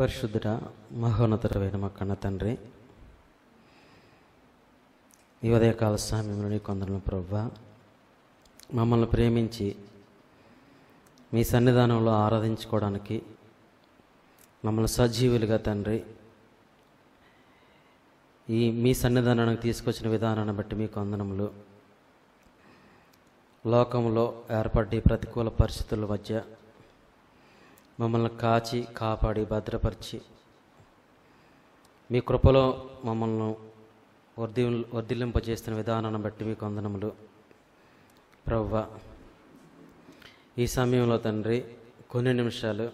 పరిశుద్ధుడ మహోన్నతరమైన మా కన్న తండ్రి ఈ ఉదయకాల సమయంలోని కొందరు ప్రభా మమ్మల్ని ప్రేమించి మీ సన్నిధానంలో ఆరాధించుకోవడానికి మమ్మల్ని సజీవులుగా తండ్రి ఈ మీ సన్నిధానానికి తీసుకొచ్చిన విధానాన్ని బట్టి మీ కొందనములు లోకంలో ఏర్పడ్డ ప్రతికూల పరిస్థితుల మధ్య మమ్మల్ని కాచి కాపాడి భద్రపరిచి మీ కృపలో మమ్మల్ని వర్ధి వర్ధిల్లింపజేస్తున్న విధానాన్ని బట్టి మీకు వందనములు ప్రవ్వ ఈ సమయంలో తండ్రి కొన్ని నిమిషాలు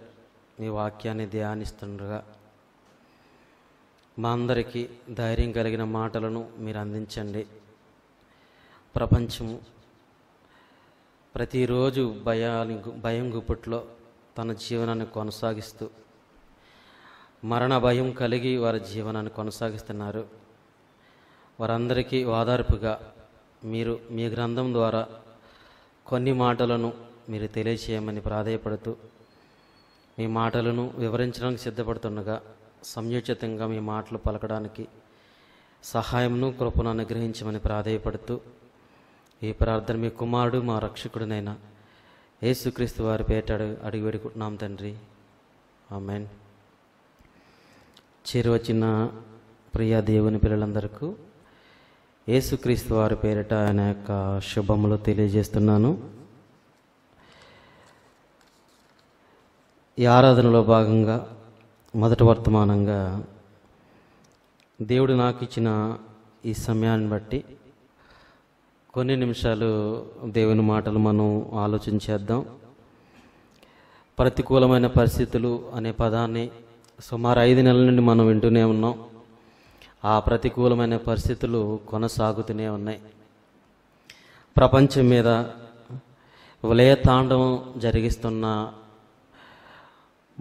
మీ వాక్యాన్ని ధ్యానిస్తుండగా మా అందరికీ ధైర్యం కలిగిన మాటలను మీరు అందించండి ప్రపంచము ప్రతిరోజు భయాని భయం గుప్పట్లో తన జీవనాన్ని కొనసాగిస్తూ మరణ భయం కలిగి వారి జీవనాన్ని కొనసాగిస్తున్నారు వారందరికీ ఓదార్పుగా మీరు మీ గ్రంథం ద్వారా కొన్ని మాటలను మీరు తెలియచేయమని ప్రాధాయపడుతూ మీ మాటలను వివరించడానికి సిద్ధపడుతుండగా సంయోచితంగా మీ మాటలు పలకడానికి సహాయంను కృపను అనుగ్రహించమని ప్రాధాయపడుతూ ఈ ప్రార్థన మీ కుమారుడు మా రక్షకుడినైనా యేసుక్రీస్తు వారి పేట అడుగు పెడుకుంటున్నాం తండ్రి ఆమెన్ చేరువచ్చిన ప్రియ దేవుని పిల్లలందరకు యేసుక్రీస్తు వారి పేరిట ఆయన యొక్క శుభములు తెలియజేస్తున్నాను ఈ ఆరాధనలో భాగంగా మొదటి వర్తమానంగా దేవుడు నాకు ఇచ్చిన ఈ సమయాన్ని బట్టి కొన్ని నిమిషాలు దేవుని మాటలు మనం ఆలోచించేద్దాం ప్రతికూలమైన పరిస్థితులు అనే పదాన్ని సుమారు ఐదు నెలల నుండి మనం వింటూనే ఉన్నాం ఆ ప్రతికూలమైన పరిస్థితులు కొనసాగుతూనే ఉన్నాయి ప్రపంచం మీద వలయతాండవం తాండవం జరిగిస్తున్న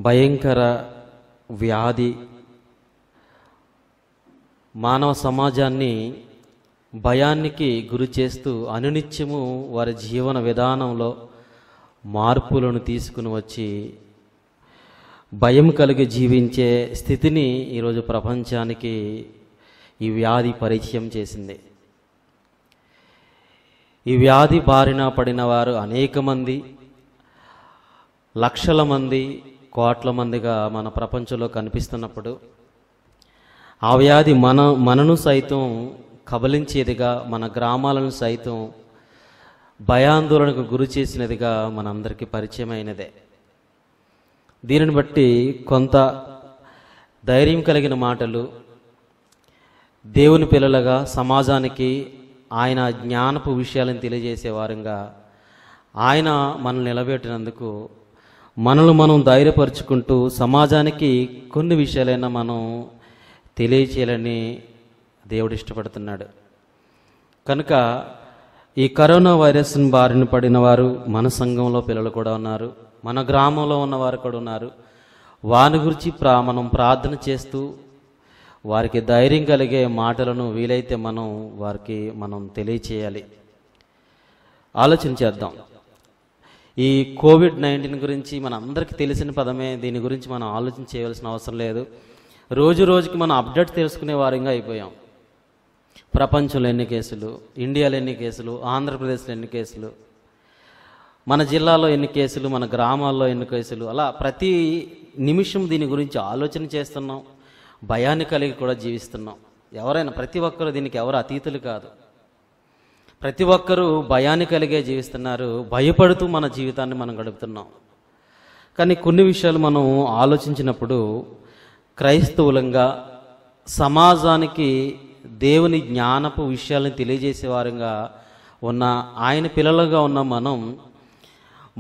భయంకర వ్యాధి మానవ సమాజాన్ని భయానికి గురి చేస్తూ అనునిత్యము వారి జీవన విధానంలో మార్పులను తీసుకుని వచ్చి భయం కలిగి జీవించే స్థితిని ఈరోజు ప్రపంచానికి ఈ వ్యాధి పరిచయం చేసింది ఈ వ్యాధి బారిన పడిన వారు అనేక మంది లక్షల మంది కోట్ల మందిగా మన ప్రపంచంలో కనిపిస్తున్నప్పుడు ఆ వ్యాధి మన మనను సైతం కబలించేదిగా మన గ్రామాలను సైతం భయాందోళనకు గురి చేసినదిగా మనందరికీ పరిచయమైనదే దీనిని బట్టి కొంత ధైర్యం కలిగిన మాటలు దేవుని పిల్లలుగా సమాజానికి ఆయన జ్ఞానపు విషయాలను తెలియజేసే వారంగా ఆయన మనల్ని నిలబెట్టినందుకు మనల్ని మనం ధైర్యపరుచుకుంటూ సమాజానికి కొన్ని విషయాలైనా మనం తెలియచేయాలని దేవుడు ఇష్టపడుతున్నాడు కనుక ఈ కరోనా వైరస్ను బారిన పడిన వారు మన సంఘంలో పిల్లలు కూడా ఉన్నారు మన గ్రామంలో ఉన్నవారు కూడా ఉన్నారు వాని గురించి ప్రా మనం ప్రార్థన చేస్తూ వారికి ధైర్యం కలిగే మాటలను వీలైతే మనం వారికి మనం తెలియచేయాలి ఆలోచన చేద్దాం ఈ కోవిడ్ నైన్టీన్ గురించి మన అందరికీ తెలిసిన పదమే దీని గురించి మనం ఆలోచన చేయవలసిన అవసరం లేదు రోజు రోజుకి మనం అప్డేట్ తెలుసుకునే వారంగా అయిపోయాం ప్రపంచంలో ఎన్ని కేసులు ఇండియాలో ఎన్ని కేసులు ఆంధ్రప్రదేశ్లో ఎన్ని కేసులు మన జిల్లాలో ఎన్ని కేసులు మన గ్రామాల్లో ఎన్ని కేసులు అలా ప్రతి నిమిషం దీని గురించి ఆలోచన చేస్తున్నాం భయాన్ని కలిగి కూడా జీవిస్తున్నాం ఎవరైనా ప్రతి ఒక్కరు దీనికి ఎవరు అతీతులు కాదు ప్రతి ఒక్కరూ భయాన్ని కలిగే జీవిస్తున్నారు భయపడుతూ మన జీవితాన్ని మనం గడుపుతున్నాం కానీ కొన్ని విషయాలు మనం ఆలోచించినప్పుడు క్రైస్తవులంగా సమాజానికి దేవుని జ్ఞానపు విషయాలను వారంగా ఉన్న ఆయన పిల్లలుగా ఉన్న మనం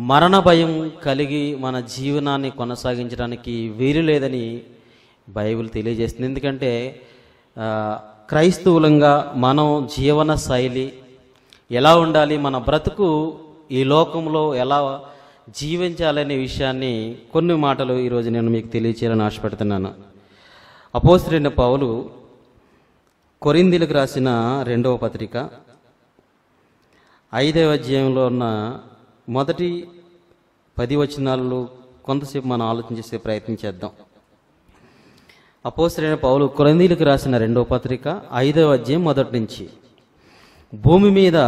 మరణ భయం కలిగి మన జీవనాన్ని కొనసాగించడానికి వీలు లేదని బైబిల్ తెలియజేస్తుంది ఎందుకంటే క్రైస్తవులంగా మనం జీవన శైలి ఎలా ఉండాలి మన బ్రతుకు ఈ లోకంలో ఎలా జీవించాలనే విషయాన్ని కొన్ని మాటలు ఈరోజు నేను మీకు తెలియచేయాలని ఆశపడుతున్నాను అపోసరైన పౌలు కొరిందిలకు రాసిన రెండవ పత్రిక ఐదవ అధ్యాయంలో ఉన్న మొదటి పది వచనాలు కొంతసేపు మనం ఆలోచించేసే ప్రయత్నం చేద్దాం అపోసరైన పౌలు కొరందీలకు రాసిన రెండవ పత్రిక ఐదవ అధ్యాయం మొదటి నుంచి భూమి మీద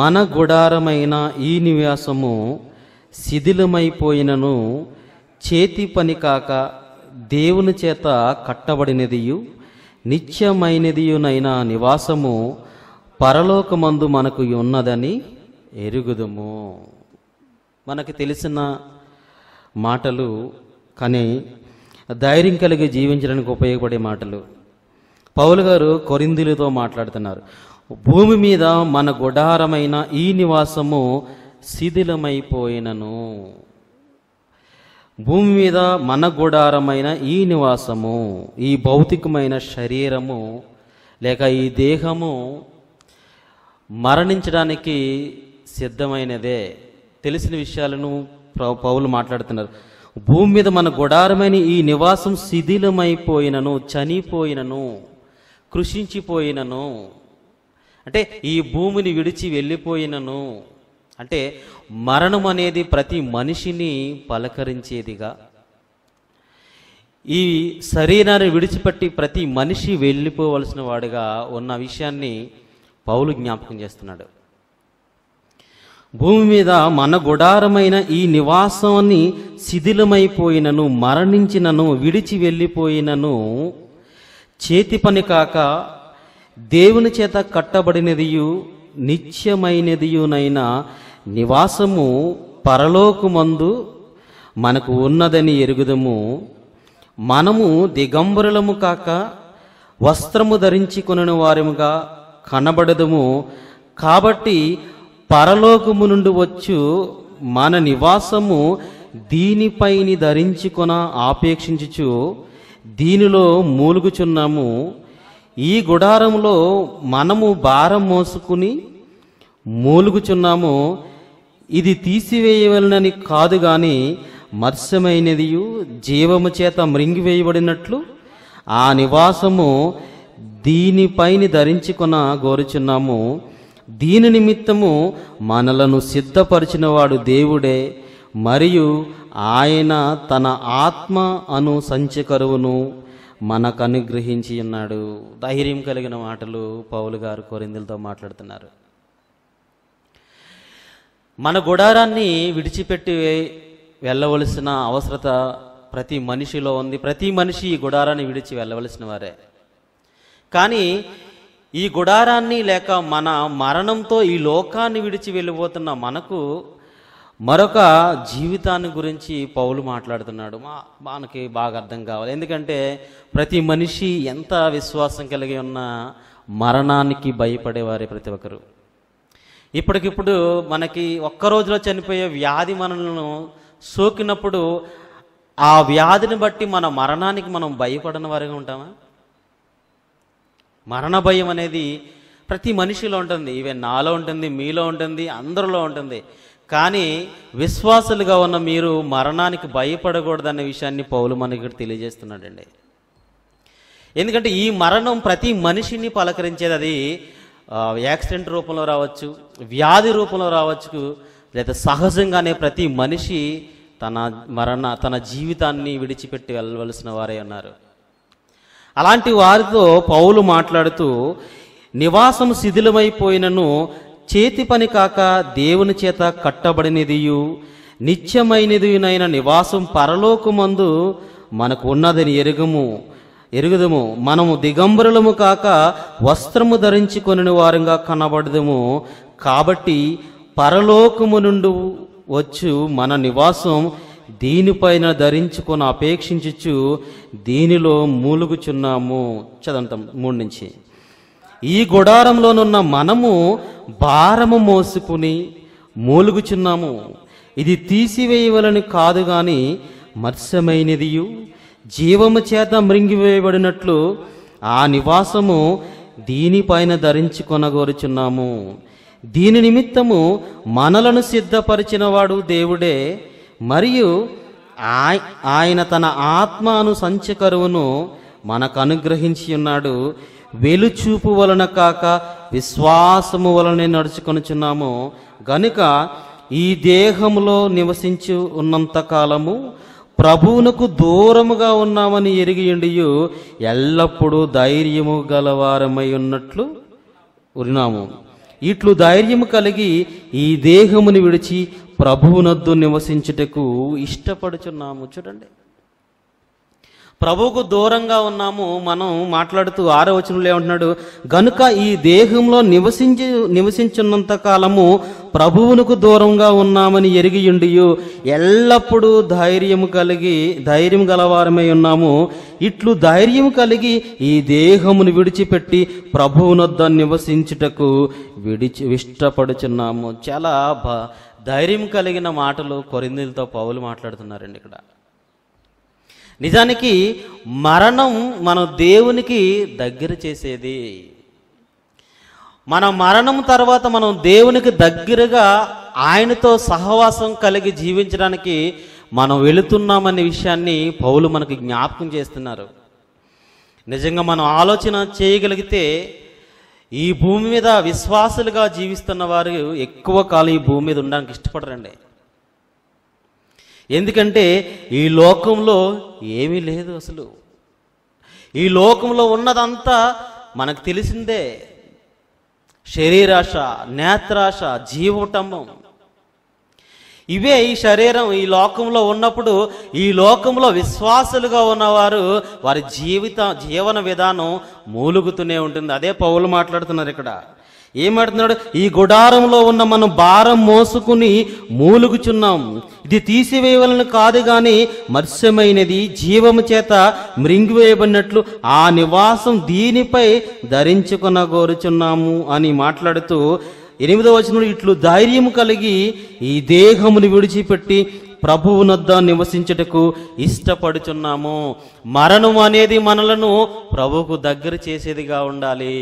మన గుడారమైన ఈ నివాసము శిథిలమైపోయినను చేతి పని కాక దేవుని చేత కట్టబడినదియు నిత్యమైనదియునైన నివాసము పరలోకమందు మనకు ఉన్నదని ఎరుగుదము మనకి తెలిసిన మాటలు కానీ ధైర్యం కలిగి జీవించడానికి ఉపయోగపడే మాటలు పౌలు గారు కొరిందులతో మాట్లాడుతున్నారు భూమి మీద మన గుడారమైన ఈ నివాసము శిథిలమైపోయినను భూమి మీద మన గుడారమైన ఈ నివాసము ఈ భౌతికమైన శరీరము లేక ఈ దేహము మరణించడానికి సిద్ధమైనదే తెలిసిన విషయాలను పౌలు మాట్లాడుతున్నారు భూమి మీద మన గుడారమైన ఈ నివాసం శిథిలమైపోయినను చనిపోయినను కృషించిపోయినను అంటే ఈ భూమిని విడిచి వెళ్ళిపోయినను అంటే మరణం అనేది ప్రతి మనిషిని పలకరించేదిగా ఈ శరీరాన్ని విడిచిపెట్టి ప్రతి మనిషి వెళ్ళిపోవలసిన వాడిగా ఉన్న విషయాన్ని పౌలు జ్ఞాపకం చేస్తున్నాడు భూమి మీద మన గుడారమైన ఈ నివాసాన్ని శిథిలమైపోయినను మరణించినను విడిచి వెళ్ళిపోయినను చేతి పని కాక దేవుని చేత కట్టబడినదియు నిత్యమైనదియునైనా నివాసము పరలోకమందు మనకు ఉన్నదని ఎరుగుదము మనము దిగంబరులము కాక వస్త్రము ధరించి కొనని వారముగా కనబడదము కాబట్టి పరలోకము నుండి వచ్చు మన నివాసము దీనిపైని ధరించుకొన ఆపేక్షించుచు దీనిలో మూలుగుచున్నాము ఈ గుడారంలో మనము భారం మోసుకుని మూలుగుచున్నాము ఇది తీసివేయవలనని కాదు గాని మత్స్యమైనదియు జీవము చేత మృంగివేయబడినట్లు ఆ నివాసము దీనిపైని ధరించుకున్న గోరుచున్నాము దీని నిమిత్తము మనలను సిద్ధపరిచినవాడు దేవుడే మరియు ఆయన తన ఆత్మ అను సంచకరువును మనకు అనుగ్రహించి ఉన్నాడు ధైర్యం కలిగిన మాటలు పౌలు గారు కోరిందులతో మాట్లాడుతున్నారు మన గుడారాన్ని విడిచిపెట్టి వెళ్ళవలసిన అవసరత ప్రతి మనిషిలో ఉంది ప్రతి మనిషి ఈ గుడారాన్ని విడిచి వెళ్ళవలసిన వారే కానీ ఈ గుడారాన్ని లేక మన మరణంతో ఈ లోకాన్ని విడిచి వెళ్ళిపోతున్న మనకు మరొక జీవితాన్ని గురించి పౌలు మాట్లాడుతున్నాడు మా మనకి బాగా అర్థం కావాలి ఎందుకంటే ప్రతి మనిషి ఎంత విశ్వాసం కలిగి ఉన్న మరణానికి భయపడేవారే ప్రతి ఒక్కరు ఇప్పటికిప్పుడు మనకి ఒక్క రోజులో చనిపోయే వ్యాధి మనలను సోకినప్పుడు ఆ వ్యాధిని బట్టి మన మరణానికి మనం భయపడని వారిగా ఉంటామా మరణ భయం అనేది ప్రతి మనిషిలో ఉంటుంది ఇవే నాలో ఉంటుంది మీలో ఉంటుంది అందరిలో ఉంటుంది కానీ విశ్వాసులుగా ఉన్న మీరు మరణానికి భయపడకూడదనే విషయాన్ని పౌలు మనకి తెలియజేస్తున్నాడండి ఎందుకంటే ఈ మరణం ప్రతి మనిషిని పలకరించేది అది యాక్సిడెంట్ రూపంలో రావచ్చు వ్యాధి రూపంలో రావచ్చు లేదా సహజంగానే ప్రతి మనిషి తన మరణ తన జీవితాన్ని విడిచిపెట్టి వెళ్ళవలసిన వారే అన్నారు అలాంటి వారితో పౌలు మాట్లాడుతూ నివాసం శిథిలమైపోయినను చేతి పని కాక దేవుని చేత కట్టబడినదియు నిత్యమైనదియునైన నివాసం పరలోకమందు మనకు ఉన్నదని ఎరుగము ఎరుగుదము మనము దిగంబరులము కాక వస్త్రము ధరించుకొని వారంగా కనబడదము కాబట్టి పరలోకము నుండి వచ్చు మన నివాసం దీనిపైన ధరించుకొని అపేక్షించు దీనిలో మూలుగుచున్నాము చదంతం మూడు నుంచి ఈ గుడారంలోనున్న మనము భారము మోసుకుని మూలుగుచున్నాము ఇది తీసివేయవలని కాదు కానీ మత్స్యమైనదియు జీవము చేత మృంగివేయబడినట్లు ఆ నివాసము దీనిపైన ధరించుకొనగోరుచున్నాము దీని నిమిత్తము మనలను సిద్ధపరిచినవాడు దేవుడే మరియు ఆయన తన ఆత్మను సంచకరువును మనకు అనుగ్రహించి ఉన్నాడు వెలుచూపు వలన కాక విశ్వాసము వలనే నడుచుకొనుచున్నాము గనుక ఈ దేహంలో నివసించి ఉన్నంత కాలము ప్రభువునకు దూరముగా ఉన్నామని ఎరిగియుండియు ఎల్లప్పుడూ ధైర్యము గలవారమై ఉన్నట్లు ఉన్నాము ఇట్లు ధైర్యము కలిగి ఈ దేహముని విడిచి ప్రభువునద్దు నివసించుటకు ఇష్టపడుచున్నాము చూడండి ప్రభువుకు దూరంగా ఉన్నాము మనం మాట్లాడుతూ ఆరో వచనంలో ఏమంటున్నాడు గనుక ఈ దేహంలో నివసించి నివసించున్నంత కాలము ప్రభువునకు దూరంగా ఉన్నామని ఎరిగియుండి ఎల్లప్పుడూ ధైర్యం కలిగి ధైర్యం గలవారమై ఉన్నాము ఇట్లు ధైర్యం కలిగి ఈ దేహమును విడిచిపెట్టి ప్రభువునొద్ద నివసించుటకు విడిచి ఇష్టపడుచున్నాము చాలా ధైర్యం కలిగిన మాటలు కొరిందులతో పౌలు మాట్లాడుతున్నారండి ఇక్కడ నిజానికి మరణం మన దేవునికి దగ్గర చేసేది మన మరణం తర్వాత మనం దేవునికి దగ్గరగా ఆయనతో సహవాసం కలిగి జీవించడానికి మనం వెళుతున్నామనే విషయాన్ని పౌలు మనకు జ్ఞాపకం చేస్తున్నారు నిజంగా మనం ఆలోచన చేయగలిగితే ఈ భూమి మీద విశ్వాసులుగా జీవిస్తున్న వారు ఎక్కువ కాలం ఈ భూమి మీద ఉండడానికి ఇష్టపడరండి ఎందుకంటే ఈ లోకంలో ఏమీ లేదు అసలు ఈ లోకంలో ఉన్నదంతా మనకు తెలిసిందే శరీరాశ నేత్రాశ జీవటంబం ఇవే ఈ శరీరం ఈ లోకంలో ఉన్నప్పుడు ఈ లోకంలో విశ్వాసులుగా ఉన్నవారు వారి జీవిత జీవన విధానం మూలుగుతూనే ఉంటుంది అదే పౌలు మాట్లాడుతున్నారు ఇక్కడ ఏమంటున్నాడు ఈ గుడారంలో ఉన్న మనం భారం మోసుకుని మూలుగుచున్నాం ఇది తీసివేయవలను కాదు గాని మత్స్యమైనది జీవము చేత మృంగివేయబడినట్లు ఆ నివాసం దీనిపై ధరించుకున కోరుచున్నాము అని మాట్లాడుతూ ఎనిమిదవ వచనంలో ఇట్లు ధైర్యం కలిగి ఈ దేహమును విడిచిపెట్టి ప్రభువునొద్ద నివసించుటకు ఇష్టపడుచున్నాము మరణం అనేది మనలను ప్రభుకు దగ్గర చేసేదిగా ఉండాలి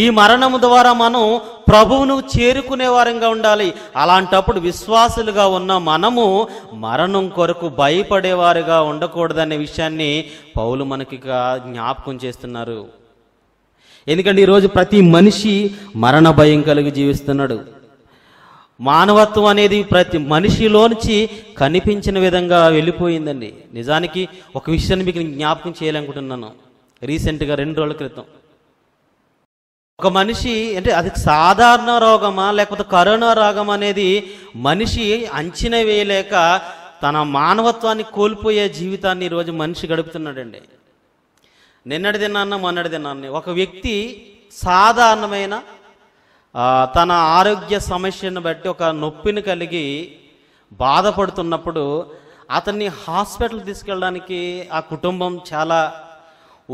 ఈ మరణము ద్వారా మనం ప్రభువును చేరుకునే వారంగా ఉండాలి అలాంటప్పుడు విశ్వాసులుగా ఉన్న మనము మరణం కొరకు భయపడేవారుగా ఉండకూడదనే విషయాన్ని పౌలు మనకి జ్ఞాపకం చేస్తున్నారు ఎందుకంటే ఈరోజు ప్రతి మనిషి మరణ భయం కలిగి జీవిస్తున్నాడు మానవత్వం అనేది ప్రతి మనిషిలోంచి కనిపించిన విధంగా వెళ్ళిపోయిందండి నిజానికి ఒక విషయాన్ని మీకు జ్ఞాపకం చేయాలనుకుంటున్నాను రీసెంట్గా రెండు రోజుల క్రితం ఒక మనిషి అంటే అది సాధారణ రోగమా లేకపోతే కరోనా రోగం అనేది మనిషి అంచనా వేయలేక తన మానవత్వాన్ని కోల్పోయే జీవితాన్ని ఈరోజు మనిషి గడుపుతున్నాడండి నిన్నటి తిన్నాను మొన్నటి తిన్నాను ఒక వ్యక్తి సాధారణమైన తన ఆరోగ్య సమస్యను బట్టి ఒక నొప్పిని కలిగి బాధపడుతున్నప్పుడు అతన్ని హాస్పిటల్ తీసుకెళ్ళడానికి ఆ కుటుంబం చాలా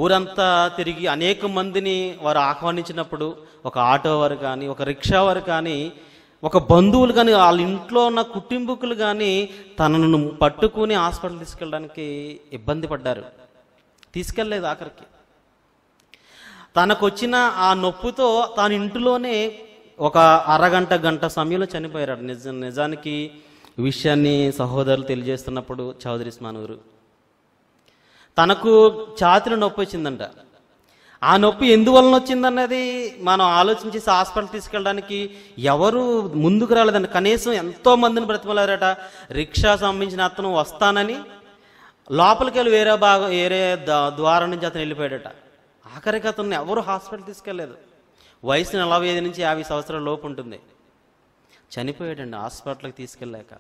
ఊరంతా తిరిగి అనేక మందిని వారు ఆహ్వానించినప్పుడు ఒక ఆటో వారు కానీ ఒక రిక్షా వారు కానీ ఒక బంధువులు కానీ వాళ్ళ ఇంట్లో ఉన్న కుటుంబకులు కానీ తనను పట్టుకుని హాస్పిటల్ తీసుకెళ్ళడానికి ఇబ్బంది పడ్డారు తీసుకెళ్ళలేదు ఆఖరికి తనకొచ్చిన ఆ నొప్పితో తన ఇంటిలోనే ఒక అరగంట గంట సమయంలో చనిపోయారు నిజ నిజానికి విషయాన్ని సహోదరులు తెలియజేస్తున్నప్పుడు చౌదరి స్మానూరు తనకు ఛాతిలో నొప్పి వచ్చిందంట ఆ నొప్పి ఎందువలన వచ్చిందన్నది మనం ఆలోచించేసి హాస్పిటల్ తీసుకెళ్ళడానికి ఎవరు ముందుకు రాలేదండి కనీసం ఎంతో మందిని బ్రతిమలారట రిక్షా సంబంధించిన అతను వస్తానని లోపలికి వెళ్ళి వేరే భాగం వేరే ద్వారం నుంచి అతను వెళ్ళిపోయాడట ఆఖరికి అతను ఎవరు హాస్పిటల్ తీసుకెళ్ళలేదు వయసు నలభై ఐదు నుంచి యాభై సంవత్సరాల లోపు ఉంటుంది చనిపోయాడండి హాస్పిటల్కి తీసుకెళ్ళాక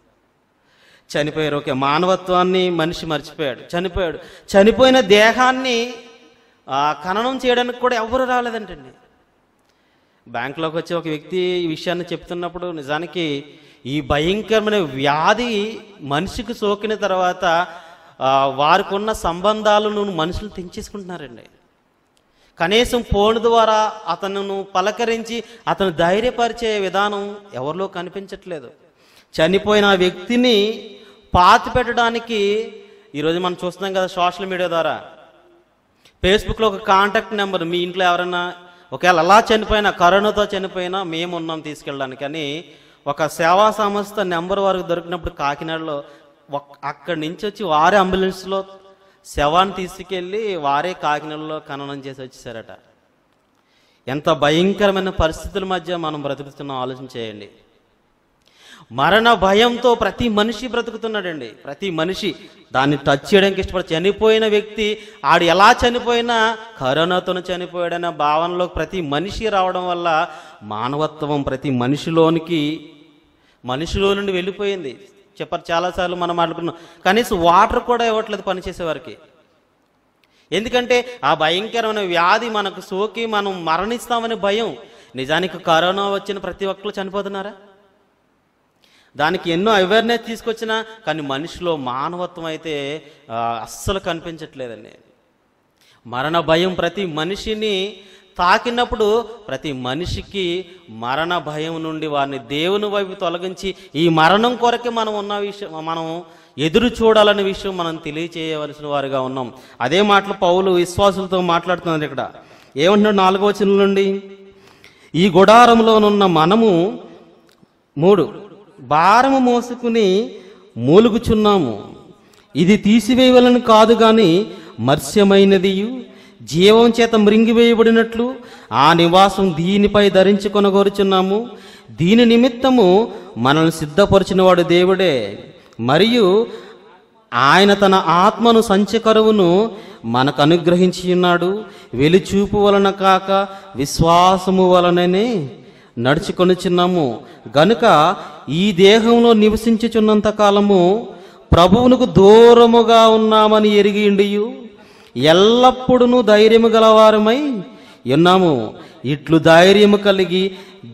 చనిపోయారు ఓకే మానవత్వాన్ని మనిషి మర్చిపోయాడు చనిపోయాడు చనిపోయిన దేహాన్ని ఖననం చేయడానికి కూడా ఎవరు రాలేదంటండి బ్యాంకులోకి వచ్చి ఒక వ్యక్తి ఈ విషయాన్ని చెప్తున్నప్పుడు నిజానికి ఈ భయంకరమైన వ్యాధి మనిషికి సోకిన తర్వాత వారికున్న సంబంధాలను మనుషులు తెంచేసుకుంటున్నారండి కనీసం ఫోన్ ద్వారా అతను పలకరించి అతను ధైర్యపరిచే విధానం ఎవరిలో కనిపించట్లేదు చనిపోయిన వ్యక్తిని పాతి పెట్టడానికి ఈరోజు మనం చూస్తున్నాం కదా సోషల్ మీడియా ద్వారా ఫేస్బుక్లో ఒక కాంటాక్ట్ నెంబర్ మీ ఇంట్లో ఎవరైనా ఒకవేళ అలా చనిపోయినా కరోనాతో చనిపోయినా మేము ఉన్నాం తీసుకెళ్ళడానికి అని ఒక సేవా సంస్థ నెంబర్ వారికి దొరికినప్పుడు కాకినాడలో అక్కడి నుంచి వచ్చి వారే అంబులెన్స్లో శవాన్ని తీసుకెళ్ళి వారే కాకినాడలో ఖననం చేసి వచ్చేసారట ఎంత భయంకరమైన పరిస్థితుల మధ్య మనం బ్రతుకుతున్నాం ఆలోచన చేయండి మరణ భయంతో ప్రతి మనిషి బ్రతుకుతున్నాడండి ప్రతి మనిషి దాన్ని టచ్ చేయడానికి ఇష్టపడి చనిపోయిన వ్యక్తి ఆడు ఎలా చనిపోయినా కరోనాతో చనిపోయాడన్న భావనలో ప్రతి మనిషి రావడం వల్ల మానవత్వం ప్రతి మనిషిలోనికి మనిషిలో నుండి వెళ్ళిపోయింది చెప్పారు చాలాసార్లు మనం మాట్లాడుకున్నాం కనీసం వాటర్ కూడా ఇవ్వట్లేదు పనిచేసేవారికి ఎందుకంటే ఆ భయంకరమైన వ్యాధి మనకు సోకి మనం మరణిస్తామనే భయం నిజానికి కరోనా వచ్చిన ప్రతి ఒక్కరు చనిపోతున్నారా దానికి ఎన్నో అవేర్నెస్ తీసుకొచ్చినా కానీ మనిషిలో మానవత్వం అయితే అస్సలు కనిపించట్లేదండి మరణ భయం ప్రతి మనిషిని తాకినప్పుడు ప్రతి మనిషికి మరణ భయం నుండి వారిని దేవుని వైపు తొలగించి ఈ మరణం కొరకే మనం ఉన్న విషయం మనం ఎదురు చూడాలనే విషయం మనం తెలియచేయవలసిన వారుగా ఉన్నాం అదే మాటలు పౌలు విశ్వాసులతో మాట్లాడుతున్నారు ఇక్కడ ఏమంటున్నాడు నాలుగో చిన్న నుండి ఈ గుడారంలోనున్న మనము మూడు భారము మోసుకుని మూలుగుచున్నాము ఇది తీసివేయవలను కాదు కానీ మత్స్యమైనది జీవం చేత మృంగివేయబడినట్లు ఆ నివాసం దీనిపై ధరించుకొనగోరుచున్నాము దీని నిమిత్తము మనల్ని సిద్ధపరిచినవాడు దేవుడే మరియు ఆయన తన ఆత్మను సంచకరువును మనకు అనుగ్రహించి ఉన్నాడు వెలుచూపు వలన కాక విశ్వాసము వలననే చిన్నాము గనుక ఈ దేహంలో నివసించుచున్నంత కాలము ప్రభువునకు దూరముగా ఉన్నామని ఎరిగియుండియు ఎల్లప్పుడూ ధైర్యము గలవారమై ఉన్నాము ఇట్లు ధైర్యము కలిగి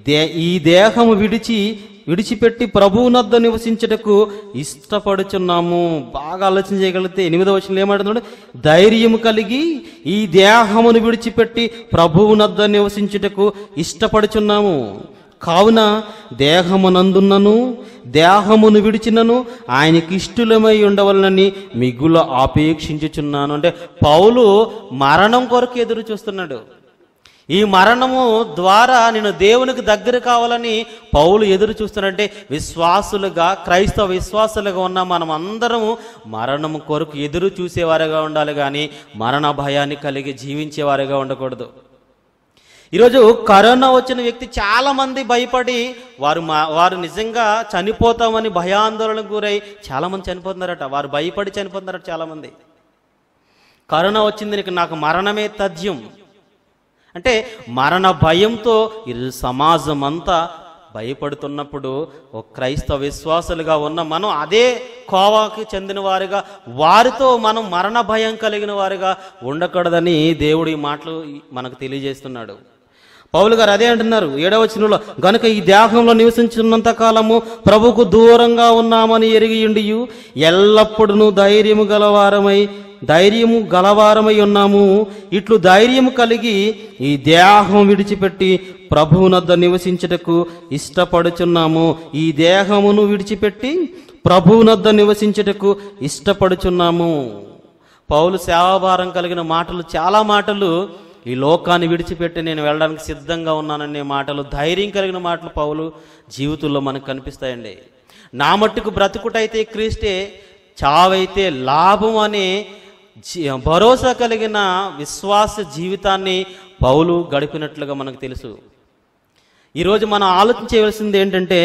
దే ఈ దేహము విడిచి విడిచిపెట్టి ప్రభువునద్ద నివసించటకు ఇష్టపడుచున్నాము బాగా ఆలోచన చేయగలిగితే ఎనిమిదవ వచనంలో ఏమంటుంది ధైర్యము కలిగి ఈ దేహమును విడిచిపెట్టి ప్రభువునద్ద నివసించుటకు ఇష్టపడుచున్నాము కావున దేహమునందున్నను దేహమును విడిచినను ఆయనకి ఇష్టలమై ఉండవలనని మిగుల ఆపేక్షించుచున్నాను అంటే పౌలు మరణం కొరకు ఎదురు చూస్తున్నాడు ఈ మరణము ద్వారా నేను దేవునికి దగ్గర కావాలని పౌలు ఎదురు చూస్తున్నట్టే విశ్వాసులుగా క్రైస్తవ విశ్వాసులుగా ఉన్న మనం అందరము మరణం కొరకు ఎదురు చూసేవారుగా ఉండాలి కానీ మరణ భయాన్ని కలిగి జీవించేవారుగా ఉండకూడదు ఈరోజు కరోనా వచ్చిన వ్యక్తి చాలామంది భయపడి వారు మా వారు నిజంగా చనిపోతామని భయాందోళనకు గురై చాలామంది చనిపోతున్నారట వారు భయపడి చనిపోతున్నారట చాలామంది కరోనా వచ్చింది నాకు మరణమే తథ్యం అంటే మరణ భయంతో ఈ సమాజం అంతా భయపడుతున్నప్పుడు ఓ క్రైస్తవ విశ్వాసులుగా ఉన్న మనం అదే కోవాకి చెందిన వారిగా వారితో మనం మరణ భయం కలిగిన వారిగా ఉండకూడదని దేవుడు ఈ మాటలు మనకు తెలియజేస్తున్నాడు పౌలు గారు అదే అంటున్నారు ఏడవ చిన్నలో గనుక ఈ దేహంలో నివసించున్నంత కాలము ప్రభుకు దూరంగా ఉన్నామని ఎరిగి ఉండి ఎల్లప్పుడూ ధైర్యము గలవారమై ధైర్యము గలవారమై ఉన్నాము ఇట్లు ధైర్యము కలిగి ఈ దేహం విడిచిపెట్టి ప్రభువునద్ద నివసించటకు ఇష్టపడుచున్నాము ఈ దేహమును విడిచిపెట్టి ప్రభువునద్ద నివసించటకు ఇష్టపడుచున్నాము పౌలు సేవాభారం కలిగిన మాటలు చాలా మాటలు ఈ లోకాన్ని విడిచిపెట్టి నేను వెళ్ళడానికి సిద్ధంగా ఉన్నాననే మాటలు ధైర్యం కలిగిన మాటలు పౌలు జీవితంలో మనకు కనిపిస్తాయండి నా మట్టుకు బ్రతుకుటైతే క్రీస్తే చావైతే లాభం అనే భరోసా కలిగిన విశ్వాస జీవితాన్ని పౌలు గడిపినట్లుగా మనకు తెలుసు ఈరోజు మనం ఆలోచించవలసింది ఏంటంటే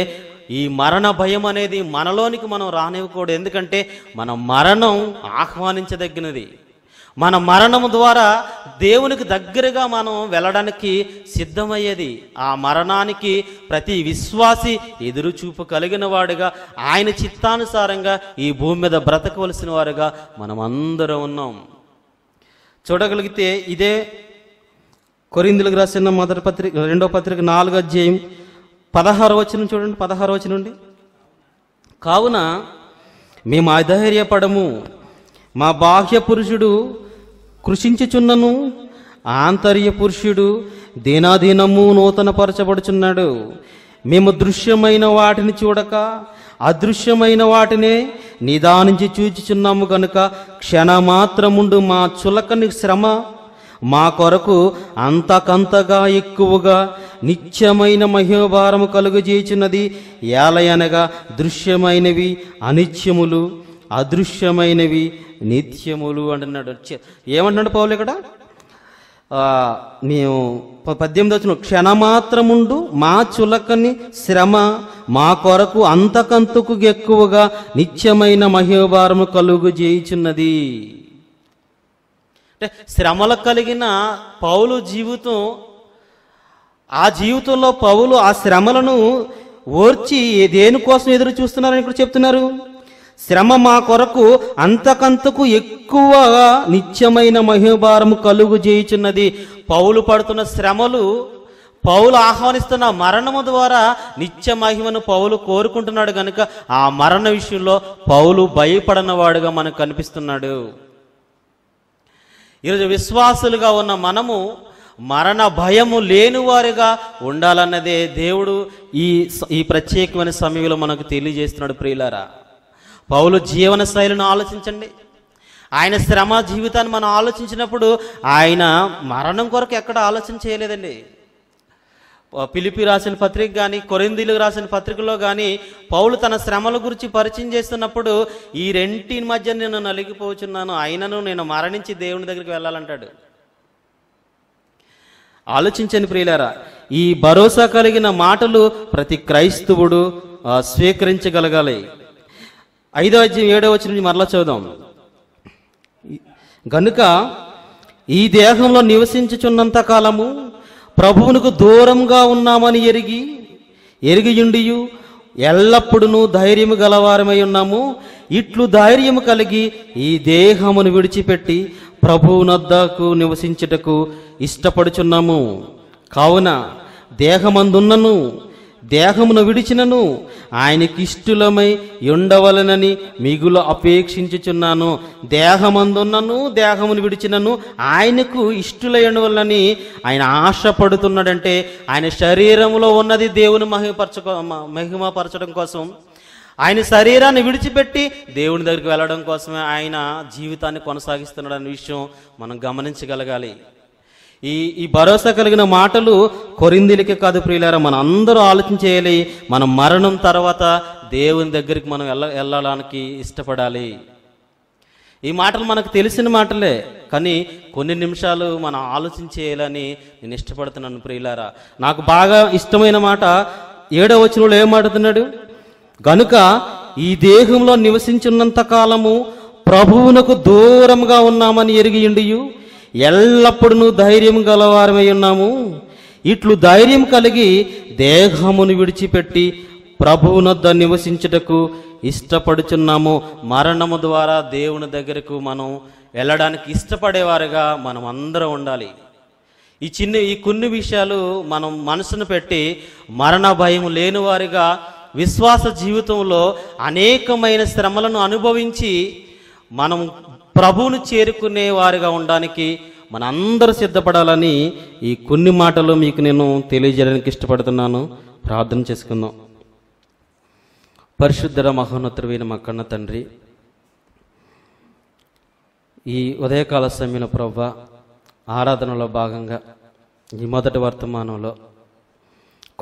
ఈ మరణ భయం అనేది మనలోనికి మనం రానివ్వకూడదు ఎందుకంటే మన మరణం ఆహ్వానించదగినది మన మరణం ద్వారా దేవునికి దగ్గరగా మనం వెళ్ళడానికి సిద్ధమయ్యేది ఆ మరణానికి ప్రతి విశ్వాసి ఎదురుచూపు కలిగిన వాడుగా ఆయన చిత్తానుసారంగా ఈ భూమి మీద బ్రతకవలసిన వారుగా మనం అందరం ఉన్నాం చూడగలిగితే ఇదే కొరిందులకు రాసిన మొదటి పత్రిక రెండో పత్రిక నాలుగో అధ్యాయం పదహారు వచనం చూడండి పదహారు వచనం నుండి కావున మేము అధైర్యపడము మా బాహ్య పురుషుడు కృషించుచున్నను ఆంతర్య పురుషుడు దీనాధీనము నూతనపరచబడుచున్నాడు మేము దృశ్యమైన వాటిని చూడక అదృశ్యమైన వాటినే నిదానించి చూచిచున్నాము కనుక క్షణమాత్రముండు మా చులకని శ్రమ మా కొరకు అంతకంతగా ఎక్కువగా నిత్యమైన మహోభారము కలుగజేచున్నది ఏలయనగా దృశ్యమైనవి అనిత్యములు అదృశ్యమైనవి నిత్యములు అంటున్నాడు ఏమంటున్నాడు పౌలు ఇక్కడ మేము పద్దెనిమిది వచ్చిన క్షణమాత్రముండు మా చులకని శ్రమ మా కొరకు అంతకంతకు ఎక్కువగా నిత్యమైన మహోభారము కలుగు చేయుచున్నది అంటే శ్రమలు కలిగిన పౌలు జీవితం ఆ జీవితంలో పౌలు ఆ శ్రమలను ఓర్చి దేనికోసం ఎదురు చూస్తున్నారని ఇక్కడ చెప్తున్నారు శ్రమ మా కొరకు అంతకంతకు ఎక్కువ నిత్యమైన మహిభారము కలుగు చేయుచున్నది పౌలు పడుతున్న శ్రమలు పౌలు ఆహ్వానిస్తున్న మరణము ద్వారా నిత్య మహిమను పౌలు కోరుకుంటున్నాడు కనుక ఆ మరణ విషయంలో పౌలు భయపడనవాడుగా మనకు కనిపిస్తున్నాడు ఈరోజు విశ్వాసులుగా ఉన్న మనము మరణ భయము వారిగా ఉండాలన్నదే దేవుడు ఈ ఈ ప్రత్యేకమైన సమయంలో మనకు తెలియజేస్తున్నాడు ప్రియులారా పౌలు జీవన శైలిని ఆలోచించండి ఆయన శ్రమ జీవితాన్ని మనం ఆలోచించినప్పుడు ఆయన మరణం కొరకు ఎక్కడ ఆలోచన చేయలేదండి పిలిపి రాసిన పత్రిక కానీ కొరిందీలు రాసిన పత్రికలో కానీ పౌలు తన శ్రమల గురించి పరిచయం చేస్తున్నప్పుడు ఈ రెంటి మధ్య నేను నలిగిపోతున్నాను ఆయనను నేను మరణించి దేవుని దగ్గరికి వెళ్ళాలంటాడు ఆలోచించండి ప్రియులారా ఈ భరోసా కలిగిన మాటలు ప్రతి క్రైస్తవుడు స్వీకరించగలగాలి ఐదో అధ్యయం ఏడో వచ్చిన నుంచి మరలా చదుదాం గనుక ఈ దేహంలో నివసించుచున్నంత కాలము ప్రభువునకు దూరంగా ఉన్నామని ఎరిగి ఉండి ఎల్లప్పుడూ ధైర్యము గలవారమై ఉన్నాము ఇట్లు ధైర్యము కలిగి ఈ దేహమును విడిచిపెట్టి ప్రభువునద్దకు నివసించుటకు ఇష్టపడుచున్నాము కావున దేహమందున్నను దేహమును విడిచినను ఆయనకిష్టులమై ఉండవలనని మిగులు అపేక్షించుచున్నాను దేహమందున్నను దేహమును విడిచినను ఆయనకు ఇష్టులై ఉండవలనని ఆయన ఆశపడుతున్నాడంటే ఆయన శరీరంలో ఉన్నది దేవుని మహిమపరచుకో మహిమపరచడం కోసం ఆయన శరీరాన్ని విడిచిపెట్టి దేవుని దగ్గరికి వెళ్ళడం కోసమే ఆయన జీవితాన్ని కొనసాగిస్తున్నాడు అనే విషయం మనం గమనించగలగాలి ఈ ఈ భరోసా కలిగిన మాటలు కొరిందిలికి కాదు ప్రియులారా మనం అందరూ ఆలోచించేయాలి మన మరణం తర్వాత దేవుని దగ్గరికి మనం వెళ్ళ వెళ్ళడానికి ఇష్టపడాలి ఈ మాటలు మనకు తెలిసిన మాటలే కానీ కొన్ని నిమిషాలు మనం ఆలోచించేయాలని నేను ఇష్టపడుతున్నాను ప్రియులారా నాకు బాగా ఇష్టమైన మాట ఏడో ఏం ఏమాడుతున్నాడు గనుక ఈ దేహంలో నివసించున్నంత కాలము ప్రభువునకు దూరంగా ఉన్నామని ఎరిగియుండియు ఎల్లప్పుడూ ధైర్యం గలవారమై ఉన్నాము ఇట్లు ధైర్యం కలిగి దేహమును విడిచిపెట్టి ప్రభువునొద్ద నివసించుటకు ఇష్టపడుచున్నాము మరణము ద్వారా దేవుని దగ్గరకు మనం వెళ్ళడానికి ఇష్టపడేవారుగా మనం అందరం ఉండాలి ఈ చిన్న ఈ కొన్ని విషయాలు మనం మనసును పెట్టి మరణ భయం వారిగా విశ్వాస జీవితంలో అనేకమైన శ్రమలను అనుభవించి మనం ప్రభువును చేరుకునే వారిగా ఉండడానికి మనందరూ సిద్ధపడాలని ఈ కొన్ని మాటలు మీకు నేను తెలియజేయడానికి ఇష్టపడుతున్నాను ప్రార్థన చేసుకుందాం పరిశుద్ధర మహోన్నతుడైన మా కన్న తండ్రి ఈ ఉదయకాల సమయంలో ప్రవ్వ ఆరాధనలో భాగంగా ఈ మొదటి వర్తమానంలో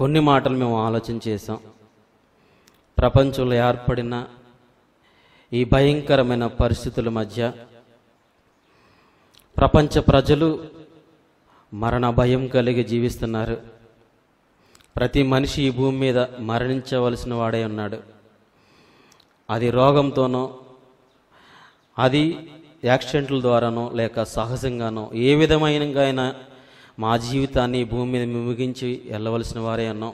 కొన్ని మాటలు మేము ఆలోచన చేసాం ప్రపంచంలో ఏర్పడిన ఈ భయంకరమైన పరిస్థితుల మధ్య ప్రపంచ ప్రజలు మరణ భయం కలిగి జీవిస్తున్నారు ప్రతి మనిషి ఈ భూమి మీద మరణించవలసిన వాడే ఉన్నాడు అది రోగంతోనో అది యాక్సిడెంట్ల ద్వారానో లేక సహజంగానో ఏ విధమైన అయినా మా జీవితాన్ని భూమి మీద ముగించి వెళ్ళవలసిన వారే అన్నాం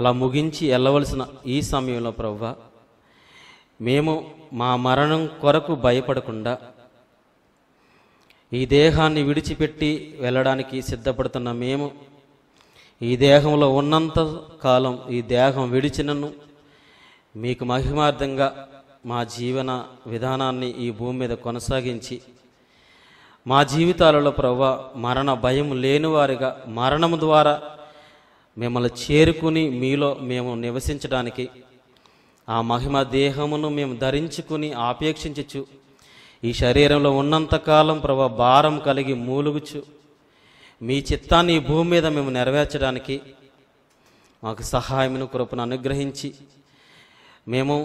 అలా ముగించి వెళ్ళవలసిన ఈ సమయంలో ప్రవ్వ మేము మా మరణం కొరకు భయపడకుండా ఈ దేహాన్ని విడిచిపెట్టి వెళ్ళడానికి సిద్ధపడుతున్న మేము ఈ దేహంలో ఉన్నంత కాలం ఈ దేహం విడిచినను మీకు మహిమార్థంగా మా జీవన విధానాన్ని ఈ భూమి మీద కొనసాగించి మా జీవితాలలో ప్రవ్వ మరణ భయం లేనివారిగా మరణం ద్వారా మిమ్మల్ని చేరుకుని మీలో మేము నివసించడానికి ఆ మహిమ దేహమును మేము ధరించుకుని ఆపేక్షించచ్చు ఈ శరీరంలో ఉన్నంతకాలం ప్రభా భారం కలిగి మూలుగుచు మీ చిత్తాన్ని ఈ భూమి మీద మేము నెరవేర్చడానికి మాకు సహాయమును కృపను అనుగ్రహించి మేము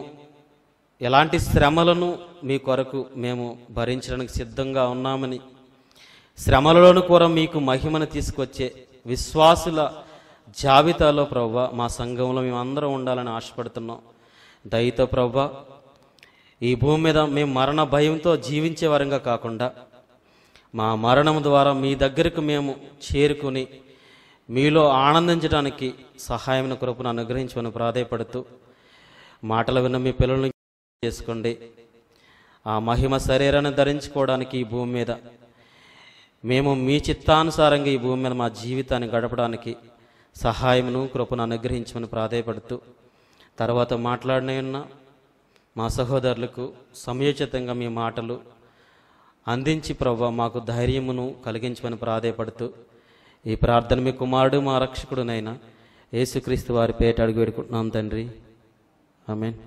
ఎలాంటి శ్రమలను మీ కొరకు మేము భరించడానికి సిద్ధంగా ఉన్నామని శ్రమలలోను కూడా మీకు మహిమను తీసుకొచ్చే విశ్వాసుల జాబితాలో ప్రవ్వ మా సంఘంలో మేమందరం ఉండాలని ఆశపడుతున్నాం దయతో ప్రభా ఈ భూమి మీద మేము మరణ భయంతో జీవించే వరంగా కాకుండా మా మరణం ద్వారా మీ దగ్గరకు మేము చేరుకుని మీలో ఆనందించడానికి సహాయమైన కృపను అనుగ్రహించమని ప్రాధాయపడుతూ మాటలు విన్న మీ పిల్లల్ని చేసుకోండి ఆ మహిమ శరీరాన్ని ధరించుకోవడానికి ఈ భూమి మీద మేము మీ చిత్తానుసారంగా ఈ భూమి మీద మా జీవితాన్ని గడపడానికి సహాయమును కృపను అనుగ్రహించమని ప్రాధాయపడుతూ తర్వాత మాట్లాడిన మా సహోదరులకు సమయోచితంగా మీ మాటలు అందించి ప్రభు మాకు ధైర్యమును కలిగించమని ప్రాధేయపడుతూ ఈ ప్రార్థన మీ కుమారుడు మా రక్షకుడునైనా యేసుక్రీస్తు వారి పేట అడుగు పెడుకుంటున్నాం తండ్రి మీన్